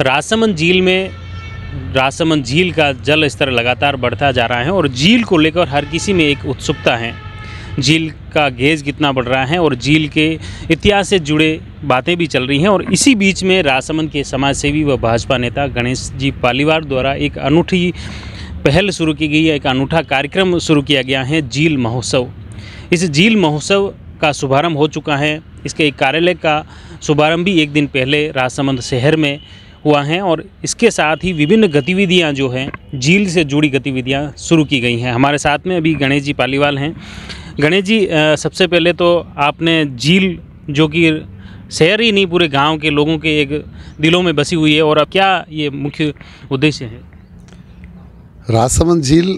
राजसमंद झील में राजसमंद झील का जल स्तर लगातार बढ़ता जा रहा है और झील को लेकर हर किसी में एक उत्सुकता है झील का गेज कितना बढ़ रहा है और झील के इतिहास से जुड़े बातें भी चल रही हैं और इसी बीच में राजसमंद के समाजसेवी व भाजपा नेता गणेश जी पालीवार द्वारा एक अनूठी पहल शुरू की गई है एक अनूठा कार्यक्रम शुरू किया गया है झील महोत्सव इस झील महोत्सव का शुभारंभ हो चुका है इसके एक कार्यालय का शुभारंभ भी एक दिन पहले राजसमंद शहर में हुआ है और इसके साथ ही विभिन्न गतिविधियां जो हैं झील से जुड़ी गतिविधियां शुरू की गई हैं हमारे साथ में अभी गणेश जी पालीवाल हैं गणेश जी सबसे पहले तो आपने झील जो कि शहर ही नहीं पूरे गांव के लोगों के एक दिलों में बसी हुई है और अब क्या ये मुख्य उद्देश्य है राजसमंद झील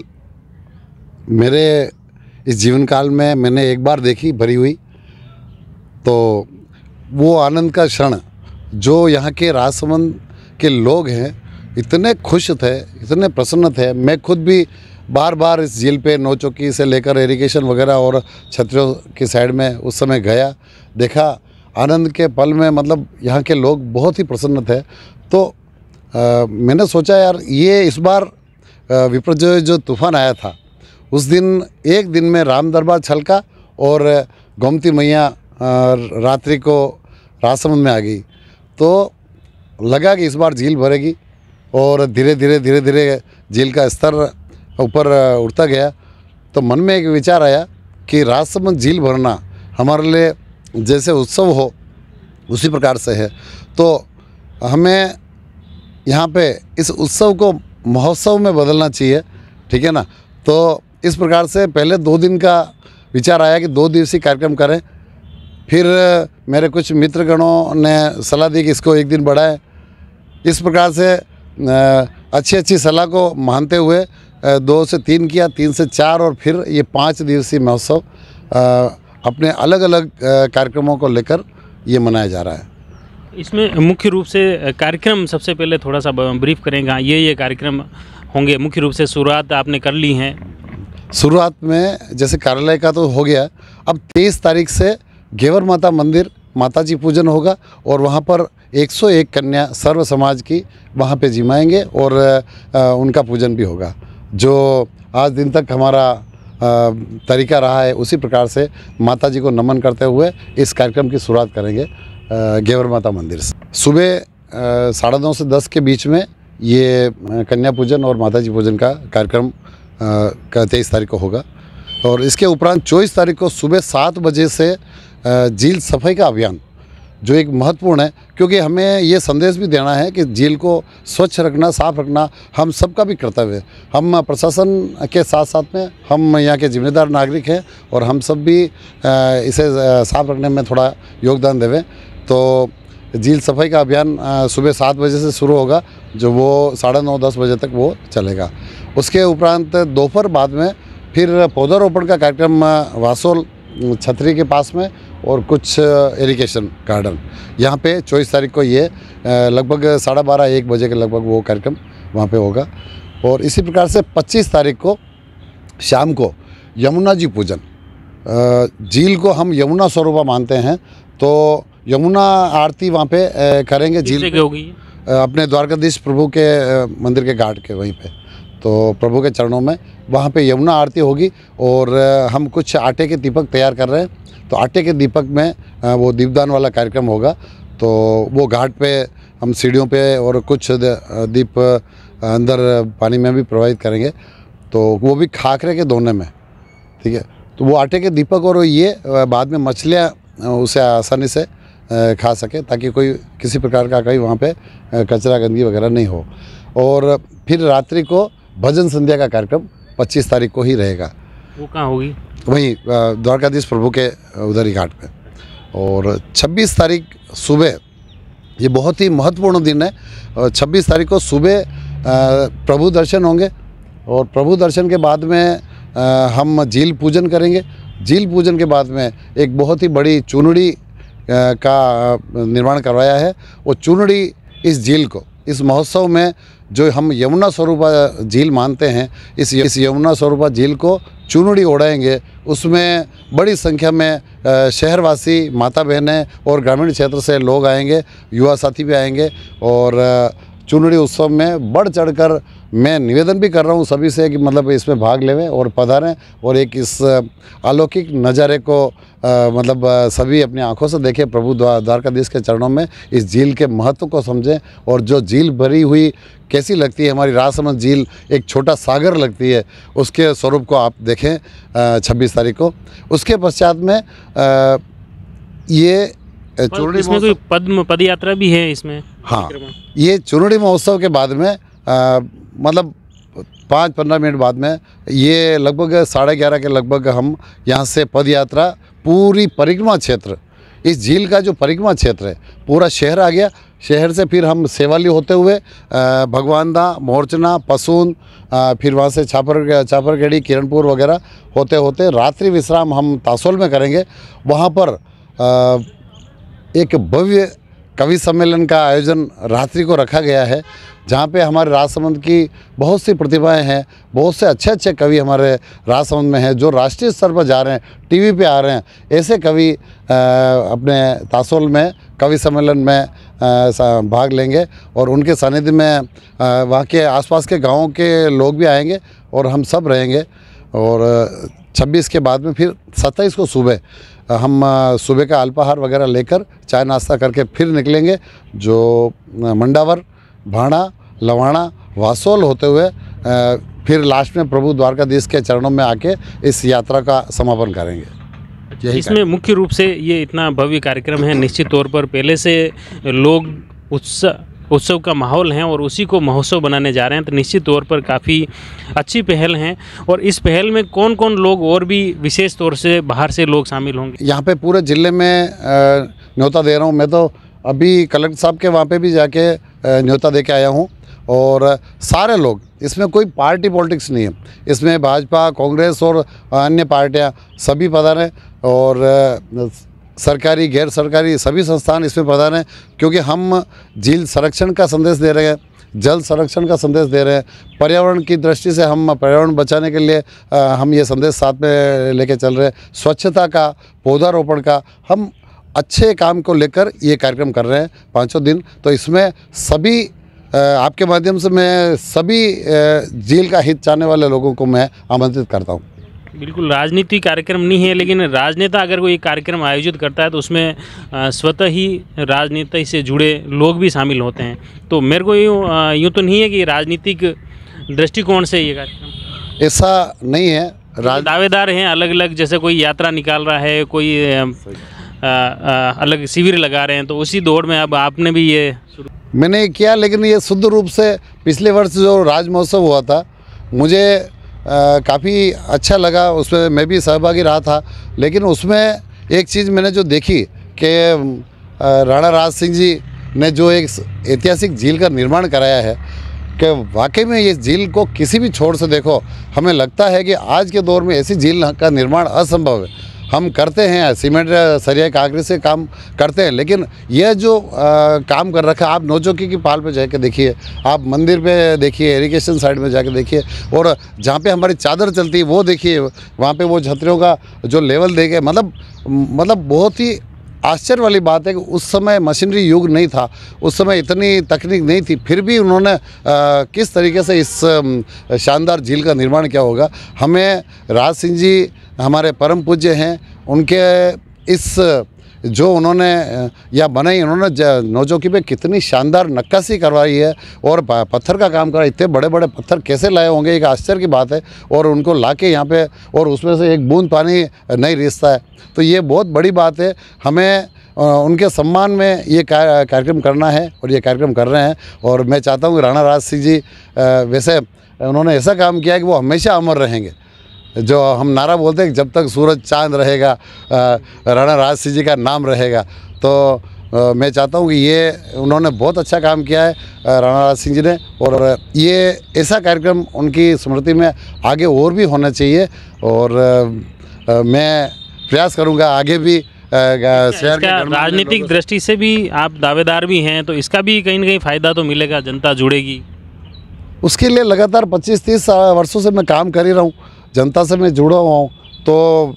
मेरे इस जीवन काल में मैंने एक बार देखी भरी हुई तो वो आनंद का क्षण जो यहाँ के राजसमंद के लोग हैं इतने खुश थे इतने प्रसन्न थे मैं खुद भी बार बार इस झील पे चौकी से लेकर इरिगेशन वगैरह और छतरियों की साइड में उस समय गया देखा आनंद के पल में मतलब यहाँ के लोग बहुत ही प्रसन्न थे तो आ, मैंने सोचा यार ये इस बार विप्रजय जो तूफान आया था उस दिन एक दिन में राम दरबार छलका और गोमती मैया रात्रि को राजसमंद में आ गई तो लगा कि इस बार झील भरेगी और धीरे धीरे धीरे धीरे झील का स्तर ऊपर उठता गया तो मन में एक विचार आया कि राजसमंद झील भरना हमारे लिए जैसे उत्सव हो उसी प्रकार से है तो हमें यहाँ पे इस उत्सव को महोत्सव में बदलना चाहिए ठीक है ना तो इस प्रकार से पहले दो दिन का विचार आया कि दो दिवसीय कार्यक्रम करें फिर मेरे कुछ मित्रगणों ने सलाह दी कि इसको एक दिन बढ़ाएं इस प्रकार से अच्छी अच्छी सलाह को मानते हुए दो से तीन किया तीन से चार और फिर ये पाँच दिवसीय महोत्सव अपने अलग अलग कार्यक्रमों को लेकर ये मनाया जा रहा है इसमें मुख्य रूप से कार्यक्रम सबसे पहले थोड़ा सा ब्रीफ करेंगे हाँ, ये ये कार्यक्रम होंगे मुख्य रूप से शुरुआत आपने कर ली है शुरुआत में जैसे कार्यालय का तो हो गया अब तेईस तारीख से घेवर माता मंदिर माता जी पूजन होगा और वहाँ पर 101 कन्या सर्व समाज की वहाँ पे जिमाएंगे और उनका पूजन भी होगा जो आज दिन तक हमारा तरीका रहा है उसी प्रकार से माता जी को नमन करते हुए इस कार्यक्रम की शुरुआत करेंगे गेवर माता मंदिर से सुबह साढ़े नौ से दस के बीच में ये कन्या पूजन और माता जी पूजन का कार्यक्रम का तेईस तारीख को होगा और इसके उपरांत चौबीस तारीख को सुबह सात बजे से झील सफाई का अभियान जो एक महत्वपूर्ण है क्योंकि हमें ये संदेश भी देना है कि झील को स्वच्छ रखना साफ रखना हम सबका भी कर्तव्य है हम प्रशासन के साथ साथ में हम यहाँ के जिम्मेदार नागरिक हैं और हम सब भी इसे साफ रखने में थोड़ा योगदान देवें तो झील सफाई का अभियान सुबह सात बजे से शुरू होगा जो वो साढ़े नौ दस बजे तक वो चलेगा उसके उपरांत दोपहर बाद में फिर पौधारोपण का कार्यक्रम वासोल छतरी के पास में और कुछ इरिगेशन गार्डन यहाँ पे चौबीस तारीख को ये लगभग साढ़े बारह एक बजे के लगभग वो कार्यक्रम वहाँ पे होगा और इसी प्रकार से 25 तारीख को शाम को यमुना जी पूजन झील को हम यमुना स्वरूपा मानते हैं तो यमुना आरती वहाँ पे करेंगे झील होगी अपने द्वारकाधीश प्रभु के मंदिर के घाट के वहीं पर तो प्रभु के चरणों में वहाँ पे यमुना आरती होगी और हम कुछ आटे के दीपक तैयार कर रहे हैं तो आटे के दीपक में वो दीपदान वाला कार्यक्रम होगा तो वो घाट पे हम सीढ़ियों पे और कुछ दीप अंदर पानी में भी प्रवाहित करेंगे तो वो भी खाखरे के दोने में ठीक है तो वो आटे के दीपक और ये बाद में मछलियाँ उसे आसानी से खा सके ताकि कोई किसी प्रकार का कहीं वहाँ पे कचरा गंदगी वगैरह नहीं हो और फिर रात्रि को भजन संध्या का कार्यक्रम पच्चीस तारीख को ही रहेगा वो कहाँ होगी वहीं द्वारकाधीश प्रभु के उधर ही घाट में और 26 तारीख सुबह ये बहुत ही महत्वपूर्ण दिन है और छब्बीस तारीख को सुबह प्रभु दर्शन होंगे और प्रभु दर्शन के बाद में हम झील पूजन करेंगे झील पूजन के बाद में एक बहुत ही बड़ी चुनड़ी का निर्माण करवाया है वो चुनड़ी इस झील को इस महोत्सव में जो हम यमुना स्वरूपा झील मानते हैं इस इस यमुना स्वरूपा झील को चुनड़ी उड़ाएंगे उसमें बड़ी संख्या में शहरवासी माता बहनें और ग्रामीण क्षेत्र से लोग आएंगे युवा साथी भी आएंगे और चुनड़ी उत्सव में बढ़ चढ़कर मैं निवेदन भी कर रहा हूँ सभी से कि मतलब इसमें भाग लेवें और पधारें और एक इस अलौकिक नज़ारे को मतलब सभी अपनी आंखों से देखें प्रभु द्वारकाधीश के चरणों में इस झील के महत्व को समझें और जो झील भरी हुई कैसी लगती है हमारी राजसमंद झील एक छोटा सागर लगती है उसके स्वरूप को आप देखें छब्बीस तारीख को उसके पश्चात में आ, ये चूड़ी इसमें कोई पद्म पद यात्रा भी है इसमें हाँ ये चुनड़ी महोत्सव के बाद में आ, मतलब पाँच पंद्रह मिनट बाद में ये लगभग साढ़े ग्यारह के लगभग हम यहाँ से पद यात्रा पूरी परिक्रमा क्षेत्र इस झील का जो परिक्रमा क्षेत्र है पूरा शहर आ गया शहर से फिर हम सेवाली होते हुए भगवानदा मोरचना पसून फिर वहाँ से छापर छापरगढ़ी किरणपुर वगैरह होते होते रात्रि विश्राम हम तासोल में करेंगे वहाँ पर एक भव्य कवि सम्मेलन का आयोजन रात्रि को रखा गया है जहाँ पे हमारे राजसमंद की बहुत सी प्रतिभाएं हैं बहुत से अच्छे अच्छे कवि हमारे राजसमंद में हैं जो राष्ट्रीय स्तर पर जा रहे हैं टीवी पे आ रहे हैं ऐसे कवि अपने तासोल में कवि सम्मेलन में भाग लेंगे और उनके सानिध्य में वहाँ के आसपास के गाँव के लोग भी आएंगे और हम सब रहेंगे और छब्बीस के बाद में फिर सत्ताईस को सुबह हम सुबह का अल्पाहार वगैरह लेकर चाय नाश्ता करके फिर निकलेंगे जो मंडावर भाणा लवाणा वासोल होते हुए फिर लास्ट में प्रभु द्वारकाधीश के चरणों में आके इस यात्रा का समापन करेंगे अच्छा, यही इसमें मुख्य रूप से ये इतना भव्य कार्यक्रम है निश्चित तौर पर पहले से लोग उत्साह उत्सव का माहौल है और उसी को महोत्सव बनाने जा रहे हैं तो निश्चित तौर पर काफ़ी अच्छी पहल हैं और इस पहल में कौन कौन लोग और भी विशेष तौर से बाहर से लोग शामिल होंगे यहाँ पर पूरे ज़िले में न्योता दे रहा हूँ मैं तो अभी कलेक्टर साहब के वहाँ पर भी जाके न्योता दे के आया हूँ और सारे लोग इसमें कोई पार्टी पॉलिटिक्स नहीं है इसमें भाजपा कांग्रेस और अन्य पार्टियाँ सभी पदार हैं और सरकारी गैर सरकारी सभी संस्थान इसमें प्रधान हैं क्योंकि हम झील संरक्षण का संदेश दे रहे हैं जल संरक्षण का संदेश दे रहे हैं पर्यावरण की दृष्टि से हम पर्यावरण बचाने के लिए आ, हम ये संदेश साथ में लेके चल रहे हैं स्वच्छता का पौधारोपण का हम अच्छे काम को लेकर ये कार्यक्रम कर रहे हैं पाँचों दिन तो इसमें सभी आपके माध्यम से मैं सभी झील का हित चाहने वाले लोगों को मैं आमंत्रित करता हूँ बिल्कुल राजनीति कार्यक्रम नहीं है लेकिन राजनेता अगर कोई कार्यक्रम आयोजित करता है तो उसमें स्वतः ही राजनीति से जुड़े लोग भी शामिल होते हैं तो मेरे को यूँ यूँ तो नहीं है कि राजनीतिक दृष्टिकोण से ये कार्यक्रम ऐसा नहीं है राज... दावेदार हैं अलग अलग जैसे कोई यात्रा निकाल रहा है कोई आ, आ, अलग शिविर लगा रहे हैं तो उसी दौड़ में अब आपने भी ये मैंने किया लेकिन ये शुद्ध रूप से पिछले वर्ष जो राज महोत्सव हुआ था मुझे काफ़ी अच्छा लगा उसमें मैं भी सहभागी रहा था लेकिन उसमें एक चीज़ मैंने जो देखी कि राणा राज सिंह जी ने जो एक ऐतिहासिक झील का निर्माण कराया है कि वाकई में ये झील को किसी भी छोर से देखो हमें लगता है कि आज के दौर में ऐसी झील का निर्माण असंभव है हम करते हैं सीमेंट सरिया कागरी से काम करते हैं लेकिन यह जो आ, काम कर रखा है आप नोचौकी की पाल पे जाके देखिए आप मंदिर पे देखिए इरीगेशन साइड में जाके देखिए और जहाँ पे हमारी चादर चलती है वो देखिए वहाँ पे वो छतरियों का जो लेवल देखे मतलब मतलब बहुत ही आश्चर्य वाली बात है कि उस समय मशीनरी युग नहीं था उस समय इतनी तकनीक नहीं थी फिर भी उन्होंने आ, किस तरीके से इस शानदार झील का निर्माण किया होगा हमें राज सिंह जी हमारे परम पूज्य हैं उनके इस जो उन्होंने या बनाई उन्होंने नौजोकी पे कितनी शानदार नक्काशी करवाई है और पत्थर का काम करा इतने बड़े बड़े पत्थर कैसे लाए होंगे एक आश्चर्य की बात है और उनको ला के यहाँ पर और उसमें से एक बूंद पानी नहीं रिसता है तो ये बहुत बड़ी बात है हमें उनके सम्मान में ये कार्यक्रम करना है और ये कार्यक्रम कर रहे हैं और मैं चाहता हूँ राणा राज सिंह जी वैसे उन्होंने ऐसा काम किया कि वो हमेशा अमर रहेंगे जो हम नारा बोलते हैं जब तक सूरज चांद रहेगा राणा राज सिंह जी का नाम रहेगा तो आ, मैं चाहता हूँ कि ये उन्होंने बहुत अच्छा काम किया है राणा राज सिंह जी ने और ये ऐसा कार्यक्रम उनकी स्मृति में आगे और भी होना चाहिए और आ, मैं प्रयास करूँगा आगे भी राजनीतिक दृष्टि से भी आप दावेदार भी हैं तो इसका भी कहीं ना कहीं फ़ायदा तो मिलेगा जनता जुड़ेगी उसके लिए लगातार 25-30 वर्षों से मैं काम कर ही रहा हूँ जनता से मैं जुड़ा हुआ हूँ तो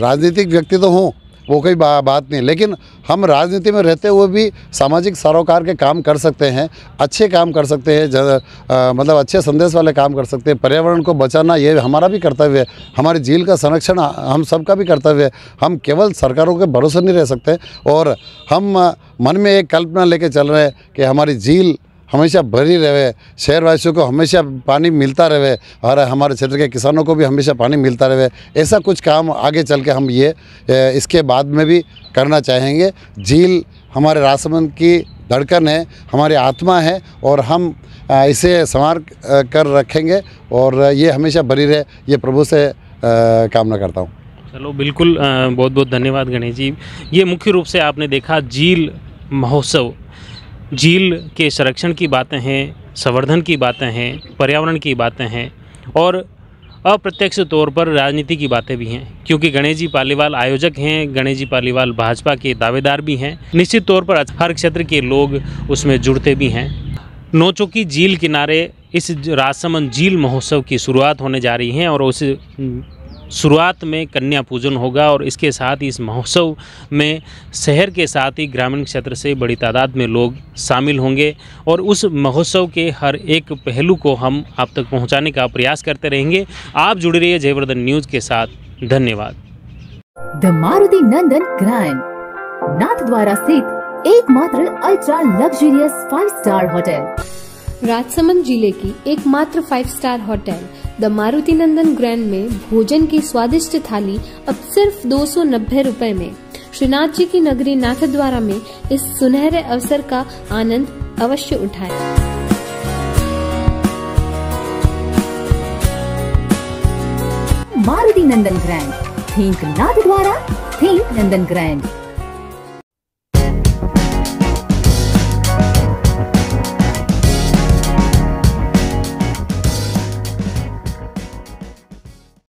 राजनीतिक व्यक्ति तो हूँ वो कोई बा, बात नहीं लेकिन हम राजनीति में रहते हुए भी सामाजिक सरोकार के काम कर सकते हैं अच्छे काम कर सकते हैं आ, मतलब अच्छे संदेश वाले काम कर सकते हैं पर्यावरण को बचाना ये हमारा भी कर्तव्य है हमारी झील का संरक्षण हम सबका भी कर्तव्य है हम केवल सरकारों के भरोसे नहीं रह सकते और हम मन में एक कल्पना लेके चल रहे हैं कि हमारी झील हमेशा भरी रहे शहरवासियों को हमेशा पानी मिलता रहे और हमारे क्षेत्र के किसानों को भी हमेशा पानी मिलता रहे ऐसा कुछ काम आगे चल के हम ये इसके बाद में भी करना चाहेंगे झील हमारे राजसमंद की धड़कन है हमारी आत्मा है और हम इसे संवार कर रखेंगे और ये हमेशा भरी रहे ये प्रभु से कामना करता हूँ चलो बिल्कुल बहुत बहुत धन्यवाद गणेश जी ये मुख्य रूप से आपने देखा झील महोत्सव झील के संरक्षण की बातें हैं संवर्धन की बातें हैं पर्यावरण की बातें हैं और अप्रत्यक्ष तौर पर राजनीति की बातें भी हैं क्योंकि गणेश जी पालीवाल आयोजक हैं गणेश जी पालीवाल भाजपा के दावेदार भी हैं निश्चित तौर पर हर क्षेत्र के लोग उसमें जुड़ते भी हैं नोचोकी झील किनारे इस राजसमंद झील महोत्सव की शुरुआत होने जा रही है और उस शुरुआत में कन्या पूजन होगा और इसके साथ इस महोत्सव में शहर के साथ ही ग्रामीण क्षेत्र से बड़ी तादाद में लोग शामिल होंगे और उस महोत्सव के हर एक पहलू को हम आप तक पहुंचाने का प्रयास करते रहेंगे आप जुड़े रहिए जयवर्धन न्यूज के साथ धन्यवाद the Maruti Nandan grand Nathdwara स्थित एकमात्र ultra luxurious five star hotel Rajsamand जिले की एकमात्र five star hotel the Maruti Nandan grand में भोजन की स्वादिष्ट थाली अब सिर्फ दो सौ नब्बे रूपए में श्रीनाथ जी की नगरी नाथद्वारा में इस सुनहरे अवसर का आनंद अवश्य उठाएं। मारुति नंदन ग्रैंड थिंक नाथ द्वारा थिंक नंदन ग्रैंड